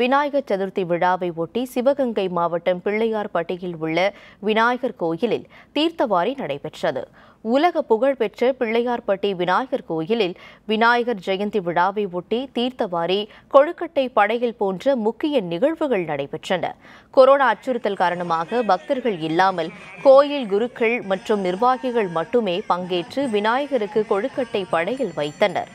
விநாயகர் சதுர்த்தி விழாவை ஒட்டி சிவகங்கை மாவட்டம் பிள்ளையார்பட்டியில் உள்ள விநாயகர் கோயிலில் தீர்த்தவாரி நடைபெற்றது உலக புகழ்பெற்ற பிள்ளையார்பட்டி விநாயகர் கோயிலில் விநாயகர் ஜெயந்தி விழாவை ஒட்டி தீர்த்தவாரி கொழுக்கட்டை படையில் போன்ற முக்கிய நிகழ்வுகள் நடைபெற்றன கொரோனா அச்சுறுத்தல் காரணமாக பக்தர்கள் இல்லாமல் கோயில் குருக்கள் மற்றும் நிர்வாகிகள் மட்டுமே பங்கேற்று விநாயகருக்கு கொழுக்கட்டை படையில் வைத்தனர்